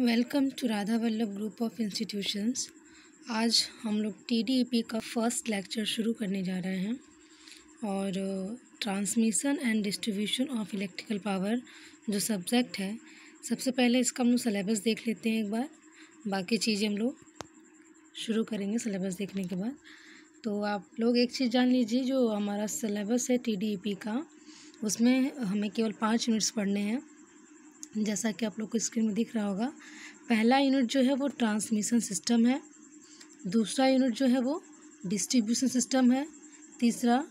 welcome to Radha Vallabh group of institutions आज हम लोग टी e का फर्स्ट लेक्चर शुरू करने जा रहे हैं और transmission and distribution of electrical power जो सब्जेक्ट है सबसे पहले इसका हम लोग सलेबस देख लेते हैं एक बार बाकी चीज़ें हम लोग शुरू करेंगे सलेबस देखने के बाद तो आप लोग एक चीज़ जान लीजिए जो हमारा सलेबस है टी e का उसमें हमें केवल पाँच यूनिट्स पढ़ने हैं जैसा कि आप लोग को स्क्रीन में दिख रहा होगा पहला यूनिट जो है वो ट्रांसमिशन सिस्टम है दूसरा यूनिट जो है वो डिस्ट्रीब्यूशन सिस्टम है तीसरा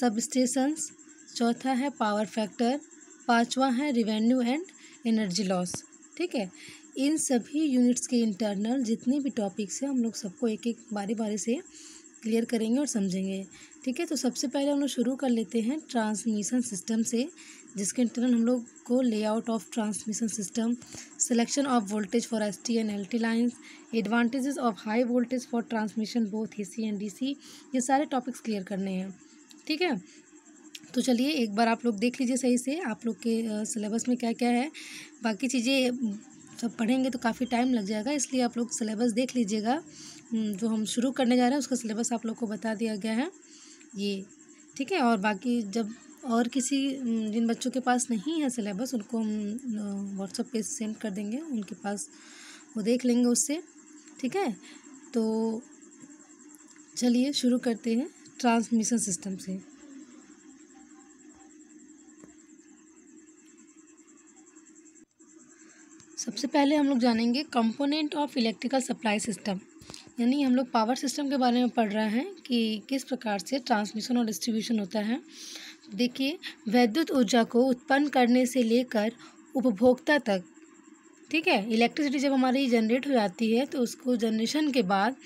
सब स्टेशंस चौथा है पावर फैक्टर पांचवा है रिवेन्यू एंड एनर्जी लॉस ठीक है इन सभी यूनिट्स के इंटरनल जितने भी टॉपिक्स हैं हम लोग सबको एक एक बारी बारी से क्लियर करेंगे और समझेंगे ठीक है तो सबसे पहले हम लोग शुरू कर लेते हैं ट्रांसमिशन सिस्टम से जिसके अंतर्गत हम लोग को layout of transmission system selection of voltage for S T and L T lines advantages of high voltage for transmission both A C and D C ये सारे टॉपिक्स क्लियर करने हैं ठीक है तो चलिए एक बार आप लोग देख लीजिए सही से आप लोग के सिलेबस में क्या क्या है बाकी चीज़ें सब पढ़ेंगे तो काफ़ी टाइम लग जाएगा इसलिए आप लोग सिलेबस देख लीजिएगा जो हम शुरू करने जा रहे हैं उसका सिलेबस आप लोग को बता दिया गया है ये ठीक है और बाकी जब और किसी जिन बच्चों के पास नहीं है सिलेबस उनको हम व्हाट्सअप पे सेंड कर देंगे उनके पास वो देख लेंगे उससे ठीक है तो चलिए शुरू करते हैं ट्रांसमिशन सिस्टम से सबसे पहले हम लोग जानेंगे component of electrical supply system यानी हम लोग पावर सिस्टम के बारे में पढ़ रहे हैं कि किस प्रकार से ट्रांसमिशन और डिस्ट्रीब्यूशन होता है देखिए वैद्युत ऊर्जा को उत्पन्न करने से लेकर उपभोक्ता तक ठीक है इलेक्ट्रिसिटी जब हमारी जनरेट हो जाती है तो उसको जनरेशन के बाद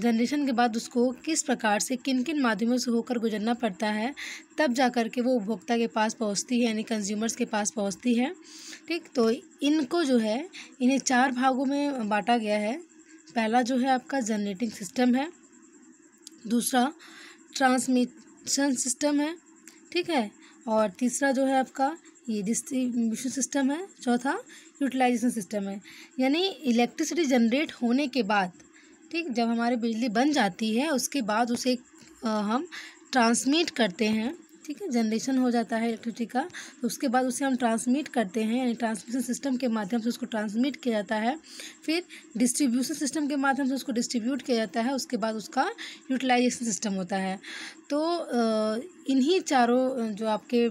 जनरेशन के बाद उसको किस प्रकार से किन किन माध्यमों से होकर गुजरना पड़ता है तब जा कर के वो उपभोक्ता के पास पहुंचती है यानी कंज्यूमर्स के पास पहुंचती है ठीक तो इनको जो है इन्हें चार भागों में बांटा गया है पहला जो है आपका जनरेटिंग सिस्टम है दूसरा ट्रांसमिशन सिस्टम है ठीक है और तीसरा जो है आपका ये डिस्ट्रीब्यूशन सिस्टम है चौथा यूटिलाइजेशन सिस्टम है यानी इलेक्ट्रिसिटी जनरेट होने के बाद ठीक जब हमारी बिजली बन जाती है उसके बाद उसे आ, हम ट्रांसमिट करते हैं ठीक है जनरेशन हो जाता है इलेक्ट्रिसिटी का तो उसके बाद उसे हम ट्रांसमिट करते हैं यानी ट्रांसमिशन सिस्टम के माध्यम से उसको ट्रांसमिट किया जाता है फिर डिस्ट्रीब्यूशन सिस्टम के माध्यम से उसको डिस्ट्रीब्यूट किया जाता है उसके बाद उसका यूटिलाइजेशन सिस्टम होता है तो इन्हीं चारों जो आपके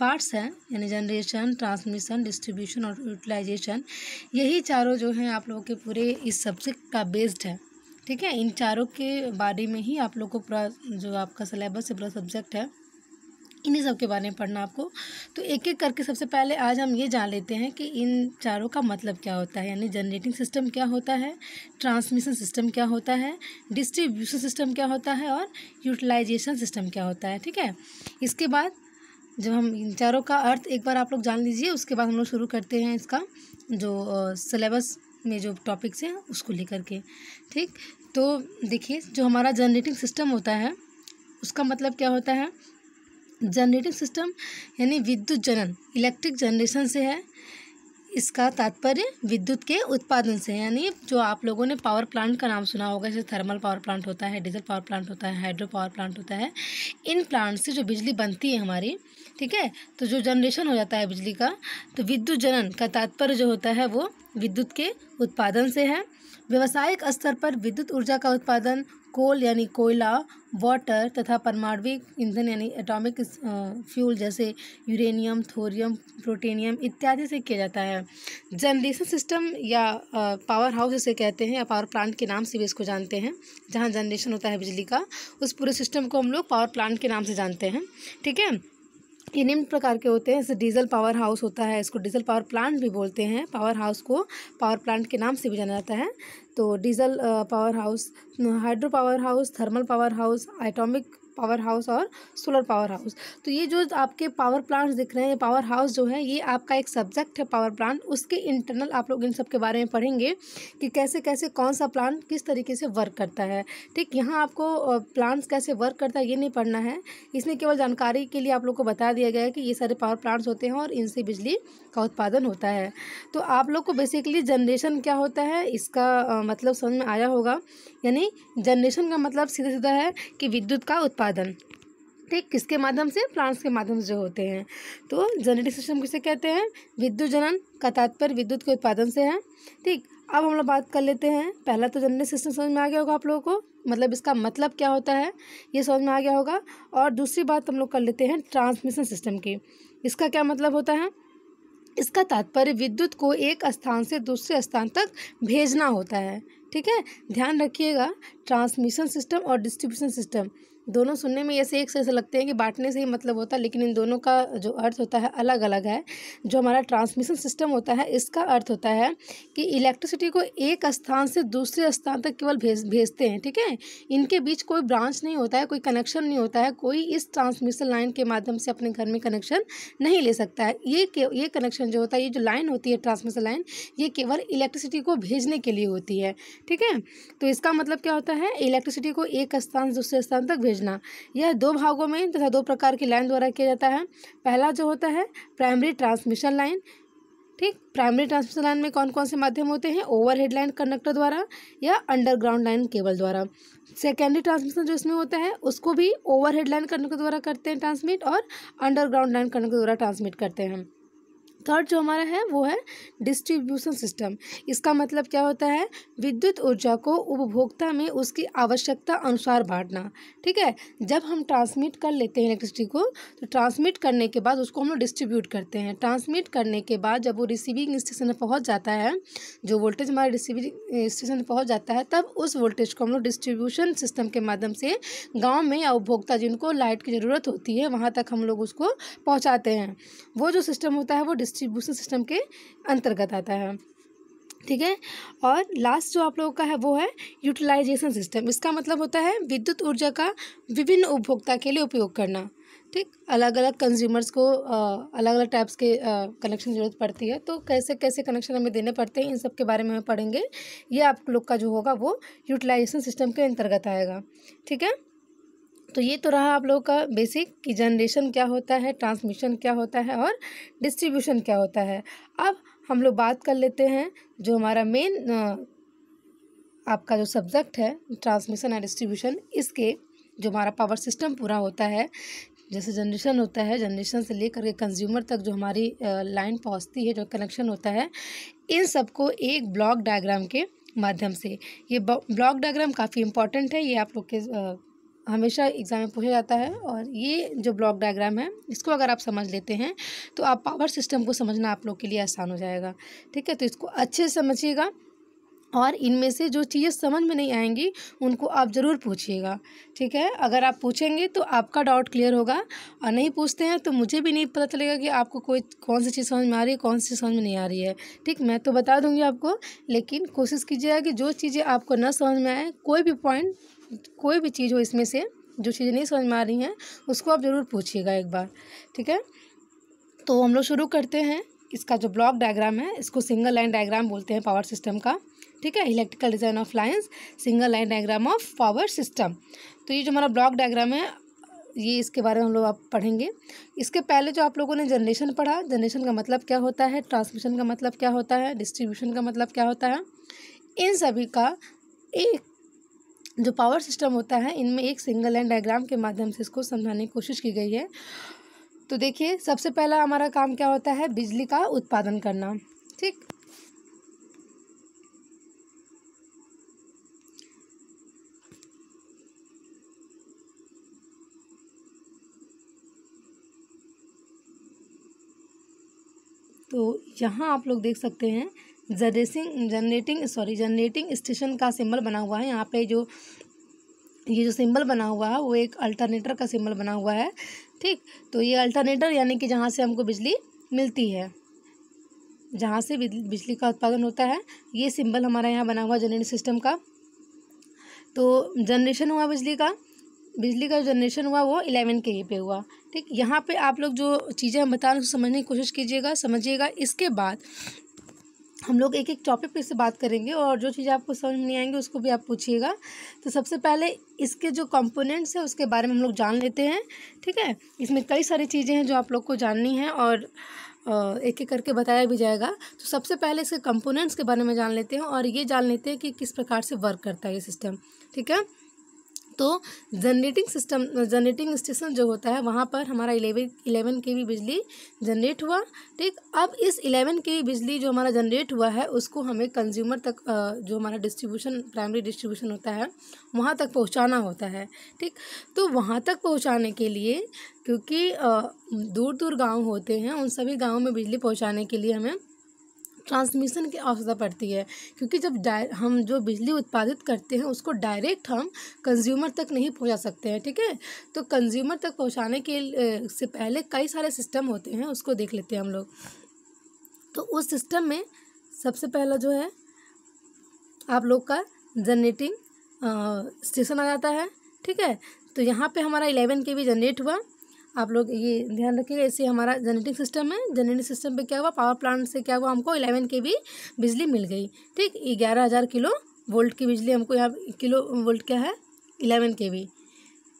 पार्ट्स हैं यानी जनरेशन ट्रांसमिशन डिस्ट्रीब्यूशन और यूटिलाइजेशन यही चारों जो हैं आप लोगों के पूरे इस सब्जेक्ट का बेस्ड है ठीक है इन चारों के बारे में ही आप लोग को पूरा जो आपका सिलेबस है पूरा सब्जेक्ट है इन्हीं सब के बारे में पढ़ना आपको तो एक एक करके सबसे पहले आज हम ये जान लेते हैं कि इन चारों का मतलब क्या होता है यानी जनरेटिंग सिस्टम क्या होता है ट्रांसमिशन सिस्टम क्या होता है डिस्ट्रीब्यूशन सिस्टम क्या होता है और यूटिलाइजेशन सिस्टम क्या होता है ठीक है इसके बाद जब हम इन चारों का अर्थ एक बार आप लोग जान लीजिए उसके बाद हम लोग शुरू करते हैं इसका जो सिलेबस में जो टॉपिक्स हैं उसको लेकर के ठीक तो देखिए जो हमारा जनरेटिंग सिस्टम होता है उसका मतलब क्या होता है जनरेटिंग सिस्टम यानी विद्युत जनन इलेक्ट्रिक जनरेशन से है इसका तात्पर्य विद्युत के उत्पादन से यानी जो आप लोगों ने पावर प्लांट का नाम सुना होगा जैसे थर्मल पावर प्लांट होता है डीजल पावर प्लांट होता है हाइड्रो पावर प्लांट होता है इन प्लांट से जो बिजली बनती है हमारी ठीक है तो जो जनरेशन हो जाता है बिजली का तो विद्युत जनन का तात्पर्य जो होता है वो विद्युत के उत्पादन से है व्यावसायिक स्तर पर विद्युत ऊर्जा का उत्पादन कोल यानी कोयला वाटर तथा परमाणविक ईंधन यानी एटॉमिक फ्यूल uh, जैसे यूरेनियम थोरियम प्रोटेनियम इत्यादि से किया जाता है जनरेशन सिस्टम या पावर हाउस इसे कहते हैं या पावर प्लांट के नाम से भी इसको जानते हैं जहाँ जनरेशन होता है बिजली का उस पूरे सिस्टम को हम लोग पावर प्लांट के नाम से जानते हैं ठीक है ये निम्न प्रकार के होते हैं जैसे डीजल पावर हाउस होता है इसको डीजल पावर प्लांट भी बोलते हैं पावर हाउस को पावर प्लांट के नाम से भी जाना जाता है तो diesel power house hydro power house thermal power house atomic power house और सोलर पावर हाउस तो ये जो आपके पावर प्लांट्स दिख रहे हैं पावर हाउस जो है ये आपका एक सब्जेक्ट है पावर प्लांट उसके इंटरनल आप लोग इन सब के बारे में पढ़ेंगे कि कैसे कैसे कौन सा प्लांट किस तरीके से वर्क करता है ठीक यहाँ आपको प्लांट्स कैसे वर्क करता है ये नहीं पढ़ना है इसमें केवल जानकारी के लिए आप लोग को बता दिया गया है कि ये सारे पावर प्लांट्स होते हैं और इनसे बिजली का उत्पादन होता है तो आप लोग को बेसिकली जनरेशन क्या होता है इसका मतलब समझ में आया होगा यानी जनरेशन का मतलब सीधा सीधा है कि विद्युत का उत्पादन उत्पादन ठीक किसके माध्यम से प्लांट्स के माध्यम से होते हैं तो जेनेटिक सिस्टम किसे कहते हैं विद्युत जनन का तात्पर्य विद्युत के उत्पादन से है ठीक अब हम लोग बात कर लेते हैं पहला तो जेनेटिक सिस्टम समझ में आ गया होगा आप लोगों को मतलब इसका मतलब क्या होता है ये समझ में आ गया होगा और दूसरी बात हम लोग कर लेते हैं ट्रांसमिशन सिस्टम की इसका क्या मतलब होता है इसका तात्पर्य विद्युत को एक स्थान से दूसरे स्थान तक भेजना होता है ठीक है ध्यान रखिएगा ट्रांसमिशन सिस्टम और डिस्ट्रीब्यूशन सिस्टम दोनों सुनने में ऐसे एक से ऐसे लगते हैं कि बांटने से ही मतलब होता है लेकिन इन दोनों का जो अर्थ होता है अलग अलग है जो हमारा ट्रांसमिशन सिस्टम होता है इसका अर्थ होता है कि इलेक्ट्रिसिटी को एक स्थान से दूसरे स्थान तक केवल भेज भेजते हैं ठीक है इनके बीच कोई ब्रांच नहीं होता है कोई कनेक्शन नहीं होता है कोई इस ट्रांसमिशन लाइन के माध्यम से अपने घर में कनेक्शन नहीं ले सकता है ये ये कनेक्शन जो होता है ये जो लाइन होती है ट्रांसमिशन लाइन ये केवल इलेक्ट्रिसिटी को भेजने के लिए होती है ठीक है तो इसका मतलब क्या होता है इलेक्ट्रिसिटी को एक स्थान से दूसरे स्थान तक भेजना यह दो भागों में तथा दो प्रकार की लाइन द्वारा किया जाता है पहला जो होता है प्राइमरी ट्रांसमिशन लाइन ठीक प्राइमरी ट्रांसमिशन लाइन में कौन कौन से माध्यम होते हैं ओवर हेड लाइन कंडक्टर द्वारा या अंडरग्राउंड लाइन केबल द्वारा सेकेंडरी ट्रांसमिशन जो इसमें होता है उसको भी ओवर हेड लाइन कंडक्टर द्वारा करते हैं ट्रांसमिट और अंडरग्राउंड लाइन कंडक्टर द्वारा ट्रांसमिट करते हैं थर्ड जो हमारा है वो है डिस्ट्रीब्यूशन सिस्टम इसका मतलब क्या होता है विद्युत ऊर्जा को उपभोक्ता में उसकी आवश्यकता अनुसार बांटना ठीक है जब हम ट्रांसमिट कर लेते हैं इलेक्ट्रिसिटी को तो ट्रांसमिट करने के बाद उसको हम लोग डिस्ट्रीब्यूट करते हैं ट्रांसमिट करने के बाद जब वो रिसीविंग स्टेशन में पहुँच जाता है जो वोल्टेज हमारे रिसीविंग स्टेशन eh, में पहुँच जाता है तब उस वोल्टेज को हम लोग डिस्ट्रीब्यूशन सिस्टम के माध्यम से गाँव में या उपभोक्ता जिनको लाइट की ज़रूरत होती है वहाँ तक हम लोग उसको पहुँचाते हैं वो जो सिस्टम होता है वो डिस्ट्रीब्यूशन सिस्टम के अंतर्गत आता है ठीक है और लास्ट जो आप लोगों का है वो है यूटिलाइजेशन सिस्टम इसका मतलब होता है विद्युत ऊर्जा का विभिन्न उपभोक्ता के लिए उपयोग करना ठीक अलग अलग कंज्यूमर्स को अलग अलग टाइप्स के कनेक्शन की जरूरत पड़ती है तो कैसे कैसे कनेक्शन हमें देने पड़ते हैं इन सब के बारे में हम पढ़ेंगे ये आप लोग का जो होगा वो यूटिलाइजेशन सिस्टम के अंतर्गत आएगा ठीक है तो ये तो रहा आप लोगों का बेसिक कि जनरेशन क्या होता है ट्रांसमिशन क्या होता है और डिस्ट्रीब्यूशन क्या होता है अब हम लोग बात कर लेते हैं जो हमारा मेन आपका जो सब्जेक्ट है ट्रांसमिशन एंड डिस्ट्रीब्यूशन इसके जो हमारा पावर सिस्टम पूरा होता है जैसे जनरेशन होता है जनरेशन से लेकर के कंज्यूमर तक जो हमारी लाइन पहुंचती है जो कनेक्शन होता है इन सबको एक ब्लॉक डायग्राम के माध्यम से ये ब्लॉक डायग्राम काफ़ी इंपॉर्टेंट है ये आप लोग के हमेशा एग्ज़ाम में पूछा जाता है और ये जो ब्लॉक डायग्राम है इसको अगर आप समझ लेते हैं तो आप पावर सिस्टम को समझना आप लोग के लिए आसान हो जाएगा ठीक है तो इसको अच्छे से समझिएगा और इनमें से जो चीज़ें समझ में नहीं आएंगी उनको आप ज़रूर पूछिएगा ठीक है अगर आप पूछेंगे तो आपका डाउट क्लियर होगा और नहीं पूछते हैं तो मुझे भी नहीं पता चलेगा कि आपको कोई कौन सी चीज़ समझ में आ रही है कौन सी समझ में नहीं आ रही है ठीक मैं तो बता दूंगी आपको लेकिन कोशिश कीजिएगा कि जो चीज़ें आपको ना समझ में आए कोई भी पॉइंट कोई भी चीज़ हो इसमें से जो चीज़ें नहीं समझ में आ रही हैं उसको आप ज़रूर पूछिएगा एक बार ठीक है तो हम लोग शुरू करते हैं इसका जो ब्लॉक डायग्राम है इसको सिंगल लाइन डायग्राम बोलते हैं पावर सिस्टम का ठीक है electrical design of lines single line diagram of power system तो ये जो हमारा ब्लॉक डायग्राम है ये इसके बारे में हम लोग आप पढ़ेंगे इसके पहले जो आप लोगों ने जनरेशन पढ़ा जनरेशन का मतलब क्या होता है ट्रांसमिशन का मतलब क्या होता है डिस्ट्रीब्यूशन का मतलब क्या होता है इन सभी का एक जो पावर सिस्टम होता है इनमें एक सिंगल एंड डायग्राम के माध्यम से इसको समझाने की कोशिश की गई है तो देखिए सबसे पहला हमारा काम क्या होता है बिजली का उत्पादन करना ठीक तो यहाँ आप लोग देख सकते हैं generating generating sorry generating station का सिंबल बना हुआ है यहाँ पे जो ये जो सिंबल बना हुआ है वो एक अल्टरनेटर का सिंबल बना हुआ है ठीक तो ये अल्टरनेटर यानी कि जहाँ से हमको बिजली मिलती है जहाँ से बिजली का उत्पादन होता है ये सिंबल हमारा यहाँ बना हुआ जनरेटिंग सिस्टम का तो जनरेशन हुआ बिजली का बिजली का जनरेशन हुआ वो इलेवन के ही पे हुआ ठीक यहाँ पे आप लोग जो चीज़ें हम बता रहे समझने की कोशिश कीजिएगा समझिएगा इसके बाद हम लोग एक एक टॉपिक पे से बात करेंगे और जो चीज़ आपको समझ में नहीं आएंगे उसको भी आप पूछिएगा तो सबसे पहले इसके जो कंपोनेंट्स हैं उसके बारे में हम लोग जान लेते हैं ठीक है इसमें कई सारी चीज़ें हैं जो आप लोग को जाननी है और एक एक करके बताया भी जाएगा तो सबसे पहले इसके कंपोनेंट्स के बारे में जान लेते हैं और ये जान लेते हैं कि किस प्रकार से वर्क करता है ये सिस्टम ठीक है तो जनरेटिंग सिस्टम जनरेटिंग स्टेशन जो होता है वहाँ पर हमारा इलेवन इलेवन के वी बिजली जनरेट हुआ ठीक अब इस इलेवन के वी बिजली जो हमारा जनरेट हुआ है उसको हमें कंज्यूमर तक जो हमारा डिस्ट्रीब्यूशन प्राइमरी डिस्ट्रीब्यूशन होता है वहाँ तक पहुँचाना होता है ठीक तो वहाँ तक पहुँचाने के लिए क्योंकि दूर दूर गाँव होते हैं उन सभी गाँव में बिजली पहुँचाने के लिए हमें ट्रांसमिशन की आवश्यकता पड़ती है क्योंकि जब हम जो बिजली उत्पादित करते हैं उसको डायरेक्ट हम कंज्यूमर तक नहीं पहुंचा सकते हैं ठीक है तो कंज्यूमर तक पहुंचाने के से पहले कई सारे सिस्टम होते हैं उसको देख लेते हैं हम लोग तो उस सिस्टम में सबसे पहला जो है आप लोग का जनरेटिंग स्टेशन आ जाता है ठीक है तो यहाँ पे हमारा इलेवन के भी जनरेट हुआ आप लोग ये ध्यान रखिएगा ऐसे हमारा जेनेटिक सिस्टम है जेनेटिक सिस्टम पे क्या हुआ पावर प्लांट से क्या हुआ हमको इलेवन के भी बिजली मिल गई ठीक ग्यारह हज़ार किलो वोल्ट की बिजली हमको यहाँ किलो वोल्ट क्या है इलेवन के भी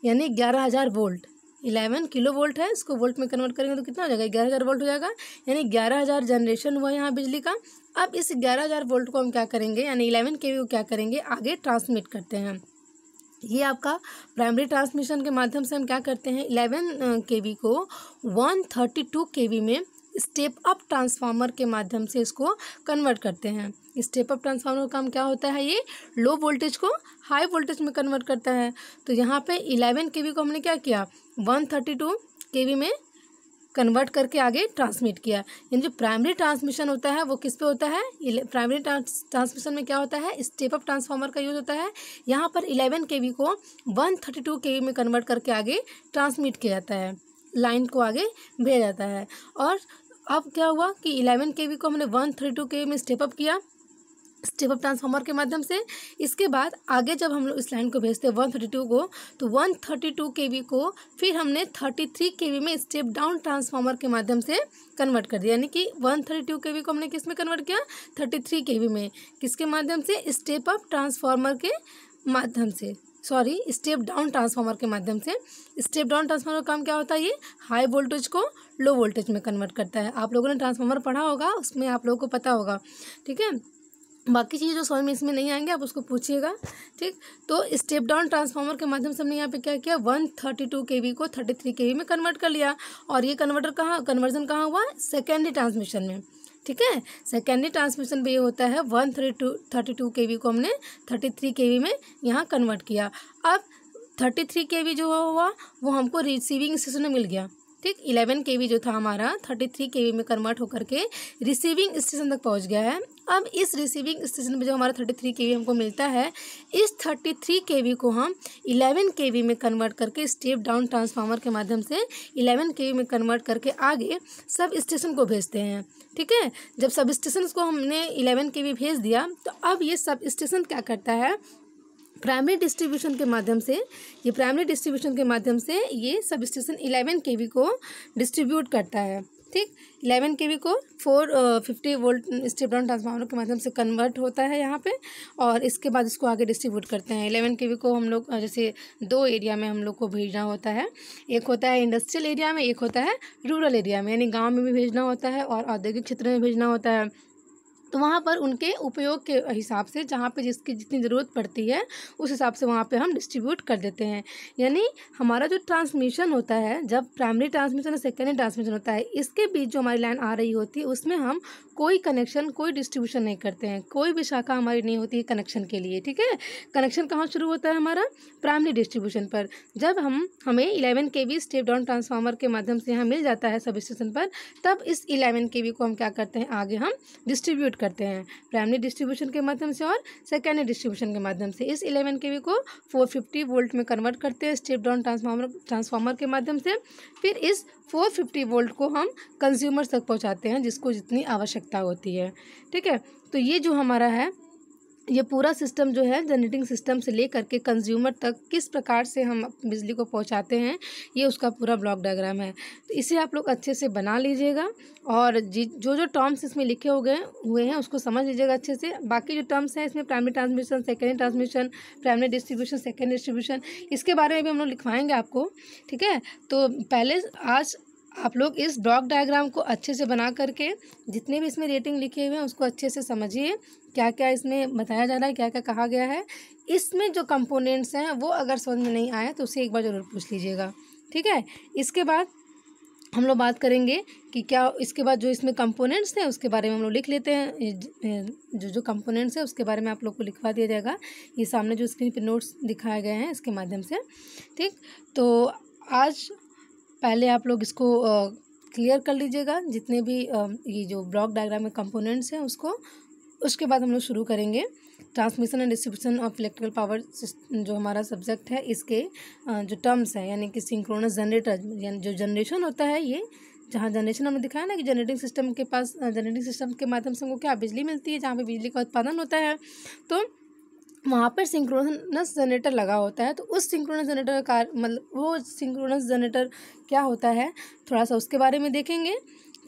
यानी ग्यारह हज़ार वोल्ट इलेवन किलो वोल्ट है इसको वोल्ट में कन्वर्ट करेंगे तो कितना हो जाएगा ग्यारह हज़ार वोल्ट हो जाएगा यानी ग्यारह हज़ार जनरेशन हुआ यहाँ बिजली का अब इस ग्यारह हज़ार वोल्ट को हम क्या करेंगे यानी इलेवन के को क्या करेंगे आगे ट्रांसमिट करते हैं ये आपका प्राइमरी ट्रांसमिशन के माध्यम से हम क्या करते हैं इलेवन के वी को one thirty two K V में स्टेप अप ट्रांसफार्मर के माध्यम से इसको कन्वर्ट करते हैं स्टेप अप ट्रांसफार्मर का काम क्या होता है ये लो वोल्टेज को हाई वोल्टेज में कन्वर्ट करता है तो यहाँ पे इलेवन के वी को हमने क्या किया one thirty two K V में कन्वर्ट करके आगे ट्रांसमिट किया यानी जो प्राइमरी ट्रांसमिशन होता है वो किस पे होता है प्राइमरी ट्रांसमिशन में क्या होता है स्टेप अप ट्रांसफार्मर का यूज़ होता है यहाँ पर इलेवन के को वन थर्टी टू के में कन्वर्ट करके आगे ट्रांसमिट किया जाता है लाइन को आगे भेजा जाता है और अब क्या हुआ कि इलेवन के को हमने वन थर्टी टू के में स्टेप अप किया स्टेप अप ट्रांसफार्मर के माध्यम से इसके बाद आगे जब हम लोग इस लाइन को भेजते हैं 132 को तो 132 वी को फिर हमने 33 वी में स्टेप डाउन ट्रांसफार्मर के माध्यम से कन्वर्ट कर दिया यानी कि 132 वी को हमने किस में कन्वर्ट किया 33 वी में किसके माध्यम से स्टेप अप ट्रांसफार्मर के माध्यम से सॉरी स्टेप डाउन ट्रांसफार्मर के माध्यम से स्टेप डाउन ट्रांसफार्मर का काम क्या होता है ये हाई वोल्टेज को लो वोल्टेज में कन्वर्ट करता है आप लोगों ने ट्रांसफार्मर पढ़ा होगा उसमें आप लोगों को पता होगा ठीक है बाकी चीज़ जो समझ में इसमें नहीं आएंगे आप उसको पूछिएगा ठीक तो स्टेप डाउन ट्रांसफार्मर के माध्यम से हमने यहाँ पे क्या किया one thirty two K V को थर्टी थ्री के वी में कन्वर्ट कर लिया और ये कन्वर्टर कहाँ कन्वर्जन कहाँ हुआ सेकेंडरी ट्रांसमिशन में ठीक है सेकेंडरी ट्रांसमिशन पर ये होता है one thirty two thirty two K V को हमने थर्टी थ्री के वी में यहाँ कन्वर्ट किया अब थर्टी थ्री के वी जो हुआ वो हमको रिसीविंग स्टेशन में मिल गया ठीक 11 के जो था हमारा 33 के में कन्वर्ट होकर के रिसीविंग स्टेशन तक पहुंच गया है अब इस रिसीविंग स्टेशन पे जो हमारा 33 के हमको मिलता है इस 33 के को हम 11 के में कन्वर्ट करके स्टेप डाउन ट्रांसफार्मर के माध्यम से 11 के में कन्वर्ट करके आगे सब स्टेशन को भेजते हैं ठीक है जब सब स्टेशन को हमने इलेवन के भेज दिया तो अब ये सब स्टेशन क्या करता है प्राइमरी डिस्ट्रीब्यूशन के माध्यम से ये प्राइमरी डिस्ट्रीब्यूशन के माध्यम से ये सब स्टेशन इलेवन के को डिस्ट्रीब्यूट करता है ठीक इलेवन के को four fifty volt step down transformer के माध्यम से कन्वर्ट होता है यहाँ पे और इसके बाद इसको आगे डिस्ट्रीब्यूट करते हैं इलेवन के को हम लोग जैसे दो एरिया में हम लोग को भेजना होता है एक होता है इंडस्ट्रियल एरिया में एक होता है रूरल एरिया में यानी गाँव में भी भेजना होता है और औद्योगिक क्षेत्र में भेजना होता है तो वहाँ पर उनके उपयोग के हिसाब से जहाँ पे जिसकी जितनी ज़रूरत पड़ती है उस हिसाब से वहाँ पे हम डिस्ट्रीब्यूट कर देते हैं यानी हमारा जो ट्रांसमिशन होता है जब प्राइमरी ट्रांसमिशन और सेकेंडरी ट्रांसमिशन होता है इसके बीच जो हमारी लाइन आ रही होती है उसमें हम कोई कनेक्शन कोई डिस्ट्रीब्यूशन नहीं करते हैं कोई भी शाखा हमारी नहीं होती है कनेक्शन के लिए ठीक है कनेक्शन कहाँ शुरू होता है हमारा प्राइमरी डिस्ट्रीब्यूशन पर जब हम हमें eleven K V step down transformer के माध्यम से यहाँ मिल जाता है सब स्टेशन पर तब इस इलेवन के वी को हम क्या करते हैं आगे हम डिस्ट्रीब्यूट करते हैं प्राइमरी डिस्ट्रीब्यूशन के माध्यम से और सेकेंडरी डिस्ट्रीब्यूशन के माध्यम से इस इलेवन के वी को फोर फिफ्टी वोल्ट में कन्वर्ट करते हैं स्टेप डाउन ट्रांसफार्मर ट्रांसफार्मर के माध्यम से फिर इस फोर फिफ्टी वोल्ट को हम कंज्यूमर्स तक पहुँचाते हैं जिसको जितनी आवश्यकता होती है ठीक है तो ये जो हमारा है ये पूरा सिस्टम जो है जनरेटिंग सिस्टम से ले करके कंज्यूमर तक किस प्रकार से हम बिजली को पहुंचाते हैं ये उसका पूरा ब्लॉक डायग्राम है तो इसे आप लोग अच्छे से बना लीजिएगा और जो जो टर्म्स इसमें लिखे हो गए हुए हैं उसको समझ लीजिएगा अच्छे से बाकी जो टर्म्स हैं इसमें primary transmission secondary transmission primary distribution second distribution इसके बारे में भी हम लोग लिखवाएंगे आपको ठीक है तो पहले आज आप लोग इस ब्लॉक डायग्राम को अच्छे से बना करके जितने भी इसमें रेटिंग लिखे हुए हैं उसको अच्छे से समझिए क्या क्या इसमें बताया जा रहा है क्या क्या कहा गया है इसमें जो कंपोनेंट्स हैं वो अगर समझ में नहीं आए तो उसे एक बार ज़रूर पूछ लीजिएगा ठीक है इसके बाद हम लोग बात करेंगे कि क्या इसके बाद जो इसमें कंपोनेंट्स हैं उसके बारे में हम लोग लिख लेते हैं जो जो कंपोनेंट्स हैं उसके बारे में आप लोग को लिखवा दिया जाएगा ये सामने जो स्क्रीन पर नोट्स दिखाए गए हैं इसके माध्यम से ठीक तो आज पहले आप लोग इसको क्लियर कर लीजिएगा जितने भी ये जो ब्लॉक डायग्राम में कंपोनेंट्स हैं उसको उसके बाद हम लोग शुरू करेंगे transmission and distribution of electrical power जो हमारा सब्जेक्ट है इसके जो टर्म्स हैं यानी कि सिंक्रोनस जनरेटर यानी जो जनरेशन होता है ये जहाँ जनरेशन हमने दिखाया ना कि जनरेटिंग सिस्टम के पास जनरेटिंग सिस्टम के माध्यम से हमको क्या बिजली मिलती है जहाँ पे बिजली का उत्पादन होता है तो वहाँ पर सिंक्रोनस जनरेटर लगा होता है तो उस सिंक्रोनस जनरेटर का मतलब वो सिंक्रोनस जनरेटर क्या होता है थोड़ा सा उसके बारे में देखेंगे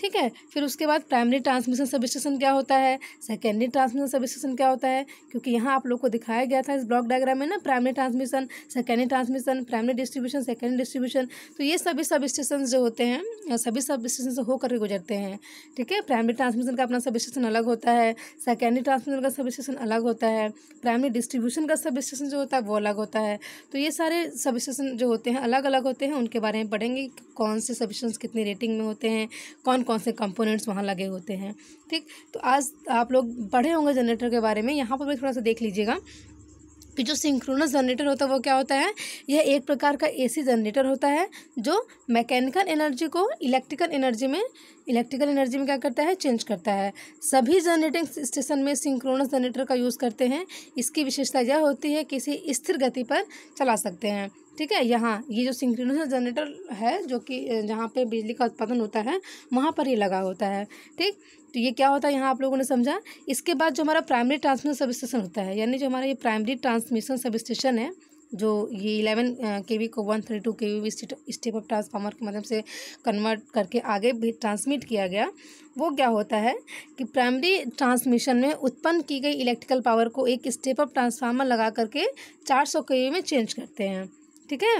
ठीक है फिर उसके बाद प्राइमरी ट्रांसमिशन सब स्टेशन क्या होता है सेकेंडरी ट्रांसमिशन सब स्टेशन क्या होता है क्योंकि यहाँ आप लोग को दिखाया गया था इस ब्लॉक डायग्राम में ना primary transmission secondary transmission primary distribution secondary distribution तो ये सभी सब स्टेशन जो होते हैं सभी सब स्टेशन से होकर के गुजरते हैं ठीक है प्राइमरी ट्रांसमिशन का अपना सब स्टेशन अलग होता है सेकेंडरी ट्रांसमिशन का सब स्टेशन अलग होता है प्राइमरी डिस्ट्रीब्यूशन का सब स्टेशन जो होता है वो अलग होता है तो ये सारे सब स्टेशन जो होते हैं अलग अलग होते हैं उनके बारे में पढ़ेंगे कौन से सब स्टेशन कितनी रेटिंग में होते हैं कौन कौन से कंपोनेंट्स वहाँ लगे होते हैं ठीक तो आज आप लोग पढ़े होंगे जनरेटर के बारे में यहाँ पर भी थोड़ा सा देख लीजिएगा कि जो सिंक्रोनस जनरेटर होता है वो क्या होता है यह एक प्रकार का एसी जनरेटर होता है जो मैकेनिकल एनर्जी को इलेक्ट्रिकल एनर्जी में इलेक्ट्रिकल एनर्जी में क्या करता है चेंज करता है सभी जनरेटिंग स्टेशन में सिंक्रोनस जनरेटर का यूज़ करते हैं इसकी विशेषता यह होती है कि इसे स्थिर गति पर चला सकते हैं ठीक है यहाँ ये जो सिंक्रोनस जनरेटर है जो कि जहाँ पे बिजली का उत्पादन होता है वहाँ पर ये लगा होता है ठीक तो ये क्या होता है यहाँ आप लोगों ने समझा इसके बाद जो हमारा प्राइमरी ट्रांसमिशन सब स्टेशन होता है यानी जो हमारा ये प्राइमरी ट्रांसमिशन सब स्टेशन है जो ये इलेवन के वी को one thirty two K V step off transformer के माध्यम से कन्वर्ट करके आगे भी ट्रांसमिट किया गया वो क्या होता है कि प्राइमरी ट्रांसमिशन में उत्पन्न की गई इलेक्ट्रिकल पावर को एक स्टेप ऑफ ट्रांसफार्मर लगा करके चार सौ के वी में चेंज करते हैं ठीक है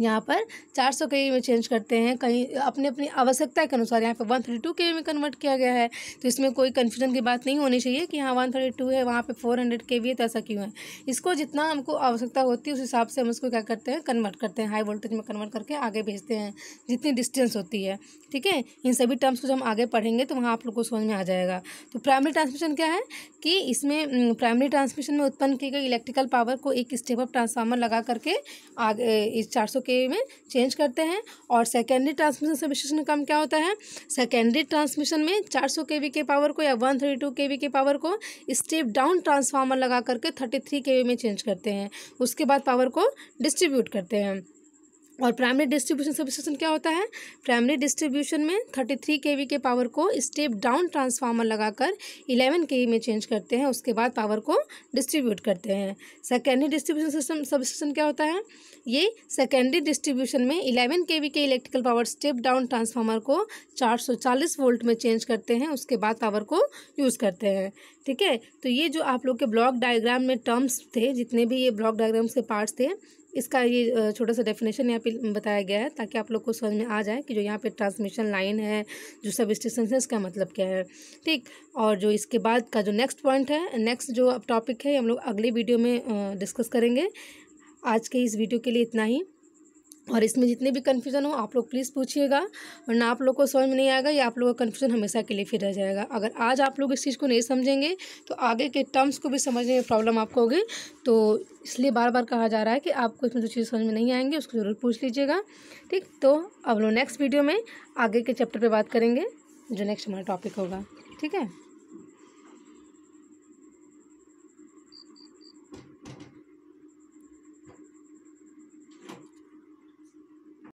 यहाँ पर 400 के में चेंज करते हैं कहीं अपने अपनी आवश्यकता के अनुसार यहाँ पर 132 के में कन्वर्ट किया गया है तो इसमें कोई कन्फ्यूजन की बात नहीं होनी चाहिए कि यहाँ 132 है वहाँ पे 400 के वी है तो ऐसा क्यों है इसको जितना हमको आवश्यकता होती है उस हिसाब से हम इसको क्या करते हैं कन्वर्ट करते हैं हाई वोल्टेज में कन्वर्ट करके आगे भेजते हैं जितनी डिस्टेंस होती है ठीक है इन सभी टर्म्स को जब हम आगे पढ़ेंगे तो वहाँ आप लोग को समझ में आ जाएगा तो प्राइमरी ट्रांसमिशन क्या है कि इसमें प्राइमरी ट्रांसमिशन में उत्पन्न की गई इलेक्ट्रिकल पावर को एक स्टेप अप ट्रांसफार्मर लगा करके आगे इस चार के में चेंज करते हैं और सेकेंडरी ट्रांसमिशन विशेषण कम क्या होता है सेकेंडरी ट्रांसमिशन में चार सौ के वी के पावर को या one thirty two K V के पावर को स्टेप डाउन ट्रांसफार्मर लगा करके थर्टी थ्री के वी में चेंज करते हैं उसके बाद पावर को डिस्ट्रीब्यूट करते हैं और प्राइमरी डिस्ट्रीब्यूशन स्टेशन क्या होता है प्राइमरी डिस्ट्रीब्यूशन में थर्टी थ्री के वी के पावर को स्टेप डाउन ट्रांसफार्मर लगाकर इलेवन के वी में चेंज करते हैं उसके बाद पावर को डिस्ट्रीब्यूट करते हैं सेकेंडरी डिस्ट्रीब्यूशन सिस्टम स्टेशन क्या होता है ये सेकेंडरी डिस्ट्रीब्यूशन में इलेवन के वी के electrical power step down transformer को चार सौ चालीस वोल्ट में चेंज करते हैं उसके बाद पावर को यूज़ करते हैं ठीक है तो ये जो आप लोग के ब्लॉक डायग्राम में टर्म्स थे जितने भी ये ब्लॉक डायग्राम्स के पार्ट्स थे इसका ये छोटा सा डेफिनेशन यहाँ पे बताया गया है ताकि आप लोग को समझ में आ जाए कि जो यहाँ पे ट्रांसमिशन लाइन है जो सब स्टेशन है इसका मतलब क्या है ठीक और जो इसके बाद का जो नेक्स्ट पॉइंट है नेक्स्ट जो टॉपिक है हम लोग अगले वीडियो में डिस्कस करेंगे आज के इस वीडियो के लिए इतना ही और इसमें जितने भी कन्फ्यूज़न हो आप लोग प्लीज़ पूछिएगा वरना आप लोग को समझ में नहीं आएगा या आप लोगों का कन्फ्यूज़न हमेशा के लिए फिर रह जाएगा अगर आज आप लोग इस चीज़ को नहीं समझेंगे तो आगे के टर्म्स को भी समझने में प्रॉब्लम आपको होगी तो इसलिए बार बार कहा जा रहा है कि आपको इसमें जो चीज़ समझ में नहीं आएंगे उसको ज़रूर पूछ लीजिएगा ठीक तो अब लोग नेक्स्ट वीडियो में आगे के चैप्टर पर बात करेंगे जो नेक्स्ट हमारा टॉपिक होगा ठीक है